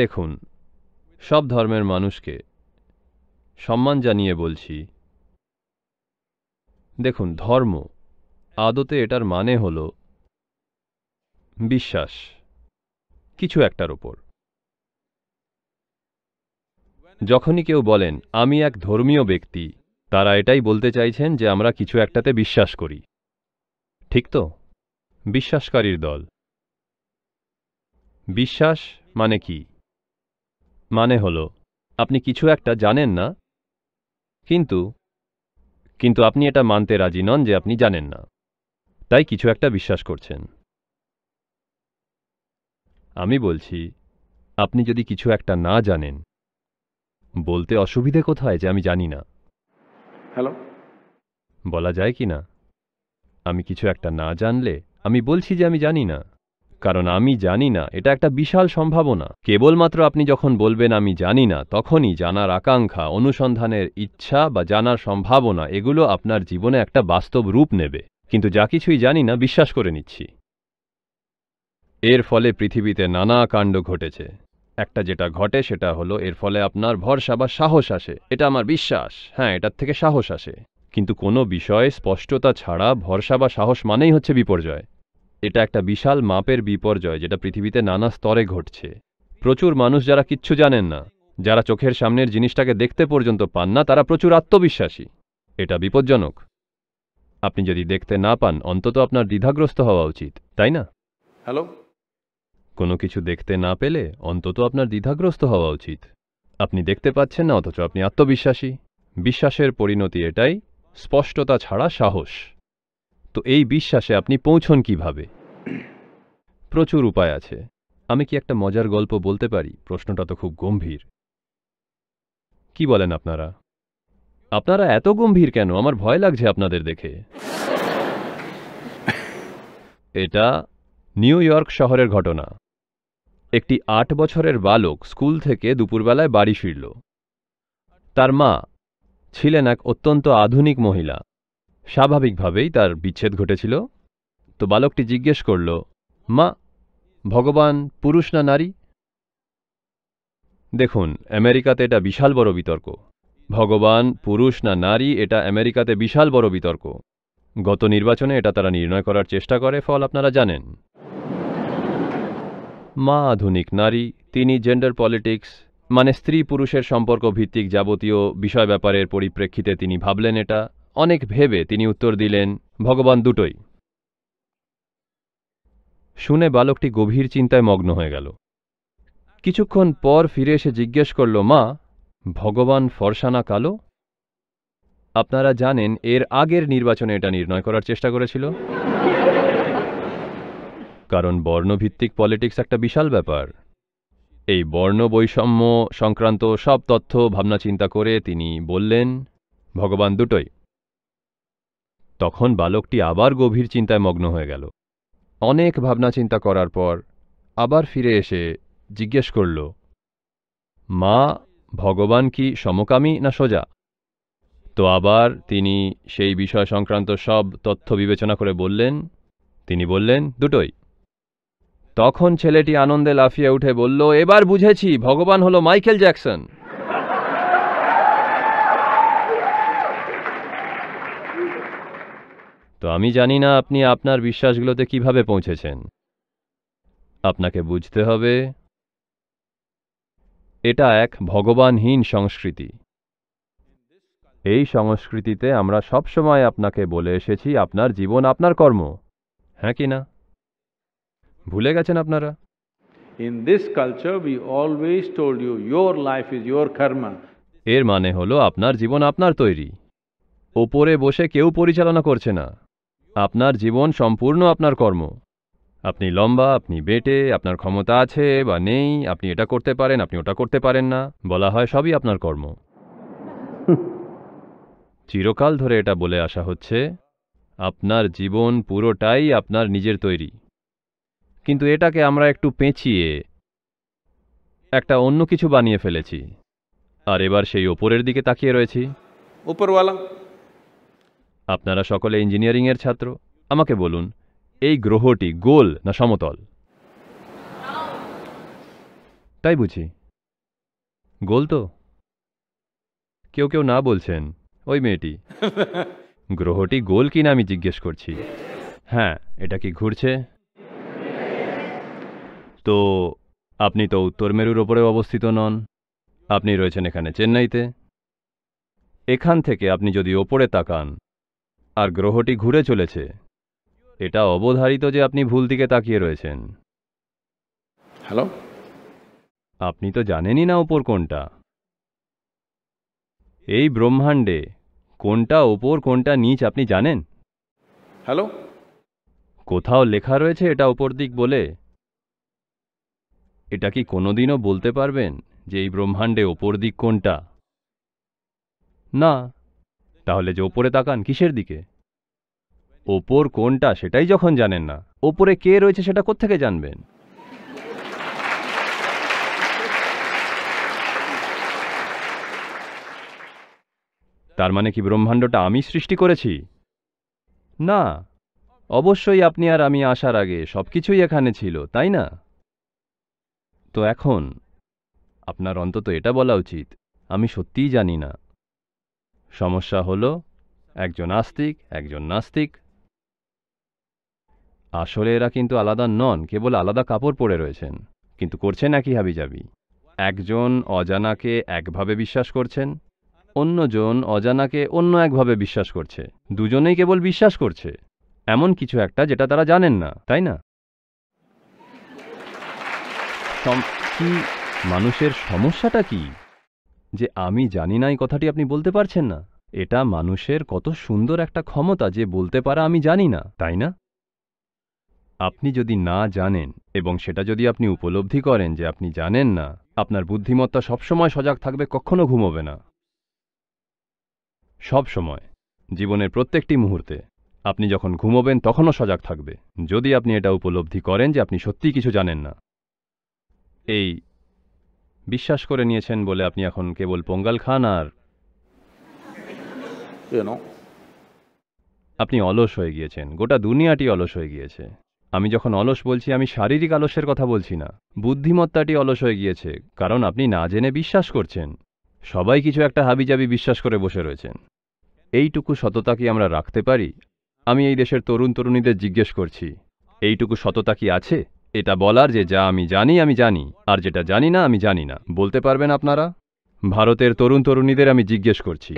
দেখুন সব ধর্মের মানুষকে সম্মান জানিয়ে বলছি দেখুন ধর্ম আদতে এটার মানে হল বিশ্বাস কিছু একটার ওপর যখনই কেউ বলেন আমি এক ধর্মীয় ব্যক্তি তারা এটাই বলতে চাইছেন যে আমরা কিছু একটাতে বিশ্বাস করি ঠিক তো বিশ্বাসকারীর দল বিশ্বাস মানে কি মানে হল আপনি কিছু একটা জানেন না কিন্তু কিন্তু আপনি এটা মানতে রাজি নন যে আপনি জানেন না তাই কিছু একটা বিশ্বাস করছেন আমি বলছি আপনি যদি কিছু একটা না জানেন বলতে অসুবিধে কোথায় যে আমি জানি না হ্যালো বলা যায় কি না আমি কিছু একটা না জানলে আমি বলছি যে আমি জানি না কারণ আমি জানি না এটা একটা বিশাল সম্ভাবনা কেবলমাত্র আপনি যখন বলবেন আমি জানি না তখনই জানার আকাঙ্ক্ষা অনুসন্ধানের ইচ্ছা বা জানার সম্ভাবনা এগুলো আপনার জীবনে একটা বাস্তব রূপ নেবে কিন্তু যা কিছুই জানি না বিশ্বাস করে নিচ্ছি এর ফলে পৃথিবীতে নানা কাণ্ড ঘটেছে একটা যেটা ঘটে সেটা হলো এর ফলে আপনার ভরসা বা সাহস আসে এটা আমার বিশ্বাস হ্যাঁ এটার থেকে সাহস আসে কিন্তু কোনো বিষয়ে স্পষ্টতা ছাড়া ভরসা বা সাহস মানেই হচ্ছে বিপর্যয় এটা একটা বিশাল মাপের বিপর্যয় যেটা পৃথিবীতে নানা স্তরে ঘটছে প্রচুর মানুষ যারা কিচ্ছু জানেন না যারা চোখের সামনের জিনিসটাকে দেখতে পর্যন্ত পান না তারা প্রচুর আত্মবিশ্বাসী এটা বিপজ্জনক আপনি যদি দেখতে না পান অন্তত আপনার দ্বিধাগ্রস্ত হওয়া উচিত তাই না হ্যালো কোনো কিছু দেখতে না পেলে অন্তত আপনার দ্বিধাগ্রস্ত হওয়া উচিত আপনি দেখতে পাচ্ছেন না অথচ আপনি আত্মবিশ্বাসী বিশ্বাসের পরিণতি এটাই স্পষ্টতা ছাড়া সাহস তো এই বিশ্বাসে আপনি পৌঁছন কিভাবে প্রচুর উপায় আছে আমি কি একটা মজার গল্প বলতে পারি প্রশ্নটা তো খুব গম্ভীর কি বলেন আপনারা আপনারা এত গম্ভীর কেন আমার ভয় লাগছে আপনাদের দেখে এটা নিউ ইয়র্ক শহরের ঘটনা একটি আট বছরের বালক স্কুল থেকে দুপুরবেলায় বাড়ি ফিরল তার মা ছিলেন এক অত্যন্ত আধুনিক মহিলা স্বাভাবিকভাবেই তার বিচ্ছেদ ঘটেছিল তো বালকটি জিজ্ঞেস করল মা ভগবান পুরুষ না নারী দেখুন আমেরিকাতে এটা বিশাল বড় বিতর্ক ভগবান পুরুষ না নারী এটা আমেরিকাতে বিশাল বড় বিতর্ক গত নির্বাচনে এটা তারা নির্ণয় করার চেষ্টা করে ফল আপনারা জানেন মা আধুনিক নারী তিনি জেন্ডার পলিটিক্স মানে স্ত্রী পুরুষের সম্পর্ক ভিত্তিক যাবতীয় বিষয় ব্যাপারের পরিপ্রেক্ষিতে তিনি ভাবলেন এটা অনেক ভেবে তিনি উত্তর দিলেন ভগবান দুটোই শুনে বালকটি গভীর চিন্তায় মগ্ন হয়ে গেল কিছুক্ষণ পর ফিরে এসে জিজ্ঞেস করল মা ভগবান ফরসানা কালো আপনারা জানেন এর আগের নির্বাচনে এটা নির্ণয় করার চেষ্টা করেছিল কারণ বর্ণভিত্তিক পলিটিক্স একটা বিশাল ব্যাপার এই বর্ণ বৈষম্য সংক্রান্ত সব তথ্য ভাবনা চিন্তা করে তিনি বললেন ভগবান দুটোই তখন বালকটি আবার গভীর চিন্তায় মগ্ন হয়ে গেল অনেক ভাবনা চিন্তা করার পর আবার ফিরে এসে জিজ্ঞেস করল মা ভগবান কি সমকামী না সোজা তো আবার তিনি সেই বিষয় সংক্রান্ত সব তথ্য বিবেচনা করে বললেন তিনি বললেন দুটোই তখন ছেলেটি আনন্দে লাফিয়ে উঠে বলল এবার বুঝেছি ভগবান হলো মাইকেল জ্যাকসন তো আমি জানি না আপনি আপনার বিশ্বাসগুলোতে কিভাবে পৌঁছেছেন আপনাকে বুঝতে হবে এটা এক ভগবানহীন সংস্কৃতি এই সংস্কৃতিতে আমরা সবসময় আপনাকে বলে এসেছি আপনার জীবন আপনার কর্ম হ্যাঁ কি না ভুলে গেছেন আপনারা in this culture we always told you your life is your karma এর মানে হলো আপনার জীবন আপনার তৈরি ওপরে বসে কেউ পরিচালনা করছে না আপনার জীবন সম্পূর্ণ আপনার কর্ম আপনি লম্বা আপনি বেটে আপনার ক্ষমতা আছে বা নেই আপনি এটা করতে পারেন আপনি ওটা করতে পারেন না বলা হয় সবই আপনার কর্ম চিরকাল ধরে এটা বলে আসা হচ্ছে আপনার জীবন পুরোটাই আপনার নিজের তৈরি কিন্তু এটাকে আমরা একটু পেঁচিয়ে একটা অন্য কিছু বানিয়ে ফেলেছি আর এবার সেই ওপরের দিকে তাকিয়ে রয়েছি উপরওয়ালা আপনারা সকলে ইঞ্জিনিয়ারিংয়ের ছাত্র আমাকে বলুন এই গ্রহটি গোল না সমতল তাই বুঝি গোল তো কেউ কেউ না বলছেন ওই মেয়েটি গ্রহটি গোল কিনা আমি জিজ্ঞেস করছি হ্যাঁ এটা কি ঘুরছে তো আপনি তো উত্তর মেরুর ওপরে অবস্থিত নন আপনি রয়েছেন এখানে চেন্নাইতে এখান থেকে আপনি যদি ওপরে তাকান আর গ্রহটি ঘুরে চলেছে এটা অবধারিত যে আপনি ভুল দিকে তাকিয়ে রয়েছেন হ্যালো আপনি তো জানেনই না ওপর কোনটা এই ব্রহ্মাণ্ডে কোনটা ওপর কোনটা নিচ আপনি জানেন হ্যালো কোথাও লেখা রয়েছে এটা ওপর দিক বলে এটা কি কোনোদিনও বলতে পারবেন যে এই ব্রহ্মাণ্ডে ওপর দিক কোনটা না তাহলে যে ওপরে তাকান কিসের দিকে ওপর কোনটা সেটাই যখন জানেন না ওপরে কে রয়েছে সেটা কোথেকে জানবেন তার মানে কি ব্রহ্মাণ্ডটা আমি সৃষ্টি করেছি না অবশ্যই আপনি আর আমি আসার আগে সব কিছুই এখানে ছিল তাই না তো এখন আপনার অন্তত এটা বলা উচিত আমি সত্যিই জানি না সমস্যা হল একজন আস্তিক একজন নাস্তিক আসলে এরা কিন্তু আলাদা নন কেবল আলাদা কাপড় পরে রয়েছেন কিন্তু করছেন একই হাবিজাবি একজন অজানাকে একভাবে বিশ্বাস করছেন অন্যজন অজানাকে অন্য একভাবে বিশ্বাস করছে দুজনেই কেবল বিশ্বাস করছে এমন কিছু একটা যেটা তারা জানেন না তাই না কি মানুষের সমস্যাটা কি যে আমি জানি না এই কথাটি আপনি বলতে পারছেন না এটা মানুষের কত সুন্দর একটা ক্ষমতা যে বলতে পারা আমি জানি না তাই না আপনি যদি না জানেন এবং সেটা যদি আপনি উপলব্ধি করেন যে আপনি জানেন না আপনার বুদ্ধিমত্তা সবসময় সজাগ থাকবে কখনো ঘুমোবে না সব সময় জীবনের প্রত্যেকটি মুহূর্তে আপনি যখন ঘুমোবেন তখনও সজাগ থাকবে যদি আপনি এটা উপলব্ধি করেন যে আপনি সত্যি কিছু জানেন না এই বিশ্বাস করে নিয়েছেন বলে আপনি এখন কেবল পোঙ্গাল খান আর আপনি অলস হয়ে গিয়েছেন গোটা দুনিয়াটি অলস হয়ে গিয়েছে আমি যখন অলস বলছি আমি শারীরিক আলসের কথা বলছি না বুদ্ধিমত্তাটি অলস হয়ে গিয়েছে কারণ আপনি না জেনে বিশ্বাস করছেন সবাই কিছু একটা হাবিজাবি বিশ্বাস করে বসে রয়েছেন এইটুকু সততা কি আমরা রাখতে পারি আমি এই দেশের তরুণ তরুণীদের জিজ্ঞেস করছি এইটুকু সততা কি আছে এটা বলার যে যা আমি জানি আমি জানি আর যেটা জানি না আমি জানি না বলতে পারবেন আপনারা ভারতের তরুণ তরুণীদের আমি জিজ্ঞেস করছি